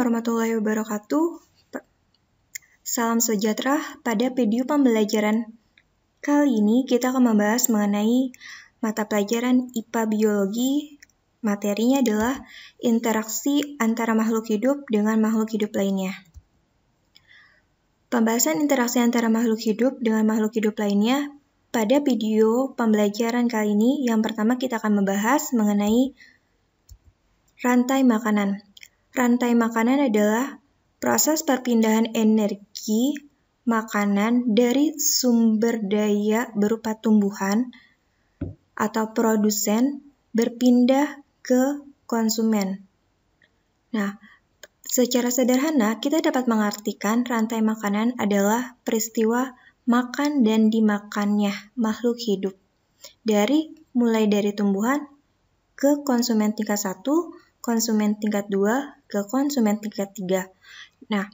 warahmatullahi wabarakatuh. Salam sejahtera pada video pembelajaran. Kali ini kita akan membahas mengenai mata pelajaran IPA Biologi. Materinya adalah interaksi antara makhluk hidup dengan makhluk hidup lainnya. Pembahasan interaksi antara makhluk hidup dengan makhluk hidup lainnya pada video pembelajaran kali ini yang pertama kita akan membahas mengenai rantai makanan rantai makanan adalah proses perpindahan energi makanan dari sumber daya berupa tumbuhan atau produsen berpindah ke konsumen. Nah, secara sederhana kita dapat mengartikan rantai makanan adalah peristiwa makan dan dimakannya makhluk hidup dari mulai dari tumbuhan ke konsumen tingkat satu konsumen tingkat 2 ke konsumen tingkat 3. Nah,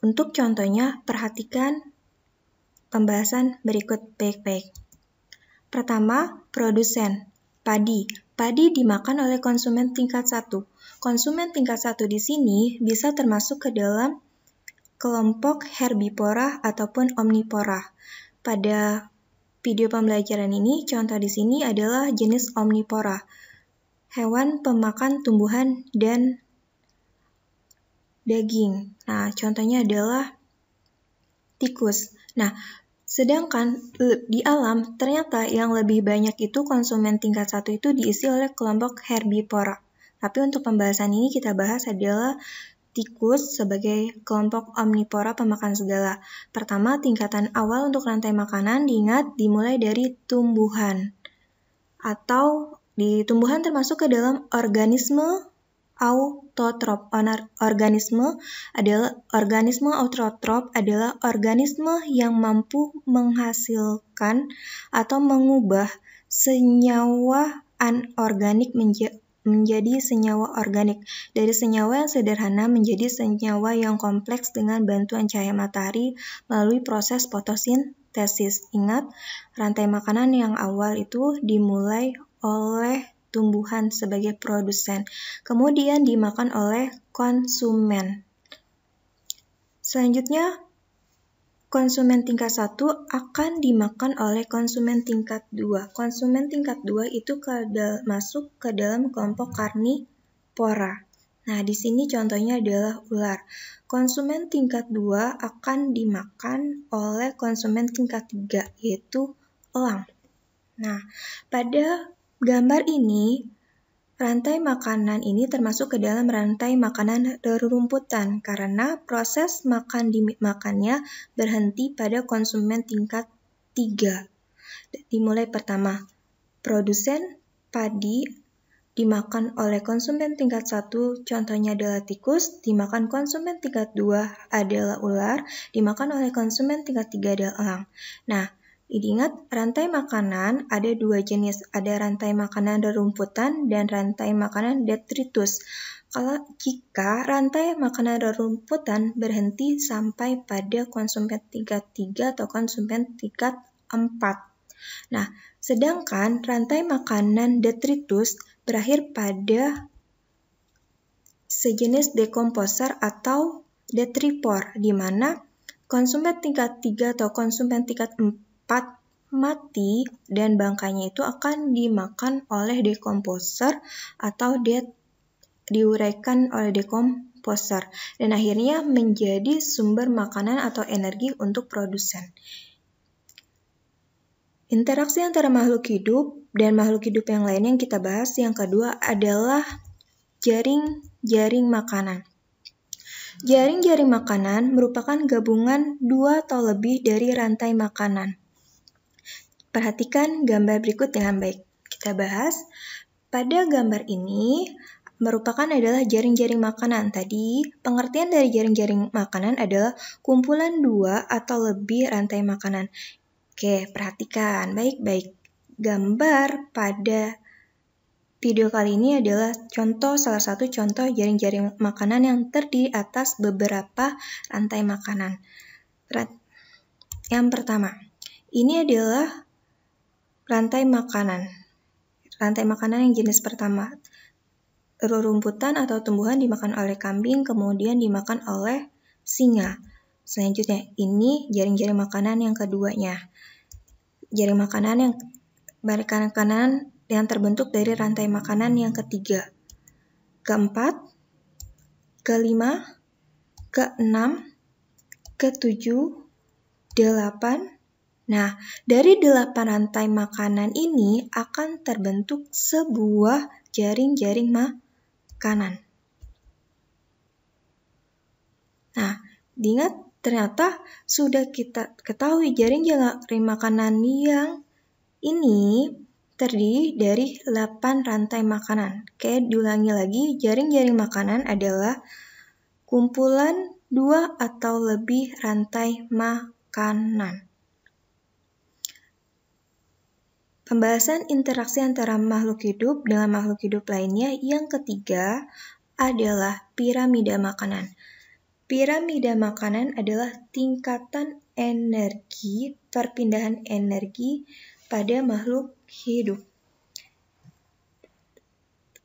untuk contohnya perhatikan pembahasan berikut baik-baik. Pertama, produsen. Padi. Padi dimakan oleh konsumen tingkat 1. Konsumen tingkat 1 di sini bisa termasuk ke dalam kelompok herbivora ataupun omnivora. Pada video pembelajaran ini, contoh di sini adalah jenis omnivora hewan pemakan tumbuhan dan daging. Nah, contohnya adalah tikus. Nah, sedangkan di alam ternyata yang lebih banyak itu konsumen tingkat satu itu diisi oleh kelompok herbivora. Tapi untuk pembahasan ini kita bahas adalah tikus sebagai kelompok omnivora pemakan segala. Pertama, tingkatan awal untuk rantai makanan diingat dimulai dari tumbuhan atau di tumbuhan termasuk ke dalam organisme autotrop. Organisme adalah organisme autotrop adalah organisme yang mampu menghasilkan atau mengubah senyawa anorganik menjadi menjadi senyawa organik. Dari senyawa yang sederhana menjadi senyawa yang kompleks dengan bantuan cahaya matahari melalui proses fotosintesis. Ingat, rantai makanan yang awal itu dimulai oleh tumbuhan sebagai produsen, kemudian dimakan oleh konsumen. Selanjutnya, konsumen tingkat 1 akan dimakan oleh konsumen tingkat 2. Konsumen tingkat 2 itu ke masuk ke dalam kelompok karnivora. Nah, di sini contohnya adalah ular. Konsumen tingkat 2 akan dimakan oleh konsumen tingkat 3, yaitu elang. Nah, pada gambar ini, rantai makanan ini termasuk ke dalam rantai makanan rerumputan karena proses makan makannya berhenti pada konsumen tingkat 3. Dimulai pertama, produsen padi dimakan oleh konsumen tingkat 1, contohnya adalah tikus, dimakan konsumen tingkat 2 adalah ular, dimakan oleh konsumen tingkat 3 adalah elang. Nah, Ingat, rantai makanan ada dua jenis, ada rantai makanan rerumputan dan rantai makanan detritus. Kalau jika rantai makanan rerumputan berhenti sampai pada konsumen tingkat 3 atau konsumen tingkat 4. Nah, sedangkan rantai makanan detritus berakhir pada sejenis dekomposer atau detripor, di mana konsumen tingkat 3 atau konsumen tingkat 4 cepat mati dan bangkainya itu akan dimakan oleh dekomposer atau dia diuraikan oleh dekomposer dan akhirnya menjadi sumber makanan atau energi untuk produsen. Interaksi antara makhluk hidup dan makhluk hidup yang lain yang kita bahas yang kedua adalah jaring-jaring makanan. Jaring-jaring makanan merupakan gabungan dua atau lebih dari rantai makanan. Perhatikan gambar berikut dengan baik. Kita bahas. Pada gambar ini merupakan adalah jaring-jaring makanan. Tadi pengertian dari jaring-jaring makanan adalah kumpulan dua atau lebih rantai makanan. Oke, perhatikan baik-baik. Gambar pada Video kali ini adalah contoh salah satu contoh jaring-jaring makanan yang terdiri atas beberapa rantai makanan. Yang pertama, ini adalah rantai makanan. Rantai makanan yang jenis pertama, rerumputan atau tumbuhan dimakan oleh kambing, kemudian dimakan oleh singa. Selanjutnya, ini jaring-jaring makanan yang keduanya. Jaring makanan yang barikan makanan yang terbentuk dari rantai makanan yang ketiga. Keempat, kelima, keenam, ketujuh, delapan, Nah, dari delapan rantai makanan ini akan terbentuk sebuah jaring-jaring makanan. Nah, diingat ternyata sudah kita ketahui jaring-jaring makanan yang ini terdiri dari 8 rantai makanan. Oke, diulangi lagi, jaring-jaring makanan adalah kumpulan dua atau lebih rantai makanan. Pembahasan interaksi antara makhluk hidup dengan makhluk hidup lainnya yang ketiga adalah piramida makanan. Piramida makanan adalah tingkatan energi, perpindahan energi pada makhluk hidup.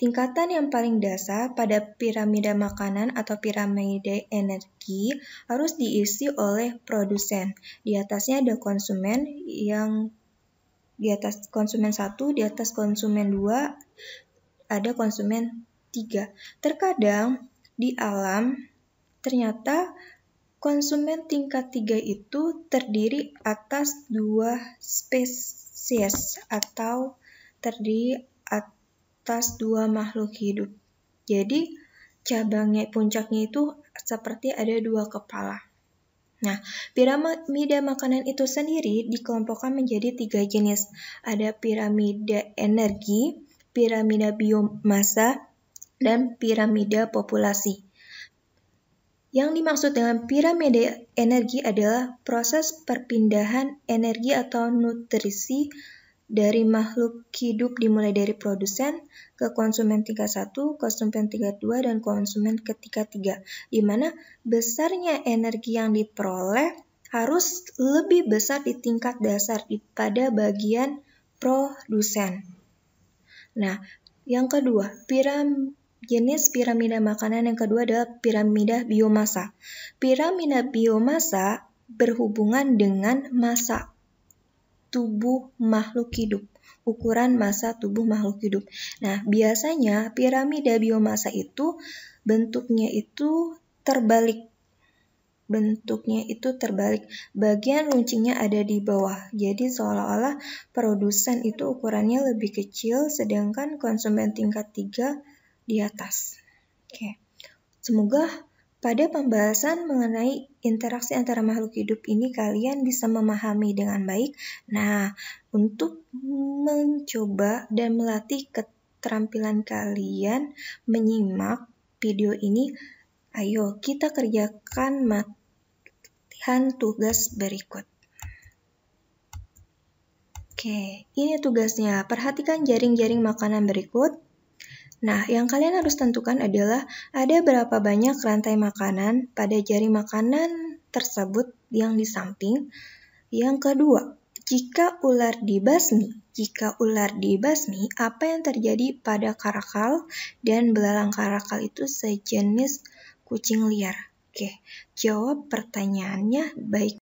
Tingkatan yang paling dasar pada piramida makanan atau piramida energi harus diisi oleh produsen. Di atasnya ada konsumen yang di atas konsumen 1, di atas konsumen 2, ada konsumen 3. Terkadang di alam ternyata konsumen tingkat 3 itu terdiri atas dua spesies atau terdiri atas dua makhluk hidup. Jadi cabangnya puncaknya itu seperti ada dua kepala. Nah, piramida makanan itu sendiri dikelompokkan menjadi tiga jenis. Ada piramida energi, piramida biomasa, dan piramida populasi. Yang dimaksud dengan piramida energi adalah proses perpindahan energi atau nutrisi dari makhluk hidup dimulai dari produsen ke konsumen 31, konsumen 32, dan konsumen ketiga tiga, di mana besarnya energi yang diperoleh harus lebih besar di tingkat dasar pada bagian produsen. Nah, yang kedua, piram, jenis piramida makanan yang kedua adalah piramida biomasa. Piramida biomasa berhubungan dengan masa tubuh makhluk hidup ukuran massa tubuh makhluk hidup. Nah, biasanya piramida biomasa itu bentuknya itu terbalik. Bentuknya itu terbalik. Bagian runcingnya ada di bawah. Jadi seolah-olah produsen itu ukurannya lebih kecil sedangkan konsumen tingkat 3 di atas. Oke. Semoga pada pembahasan mengenai interaksi antara makhluk hidup ini kalian bisa memahami dengan baik. Nah, untuk mencoba dan melatih keterampilan kalian menyimak video ini, ayo kita kerjakan latihan tugas berikut. Oke, ini tugasnya. Perhatikan jaring-jaring makanan berikut. Nah, yang kalian harus tentukan adalah ada berapa banyak rantai makanan pada jari makanan tersebut yang di samping. Yang kedua, jika ular dibasmi, jika ular dibasmi, apa yang terjadi pada karakal dan belalang karakal itu sejenis kucing liar? Oke, jawab pertanyaannya baik.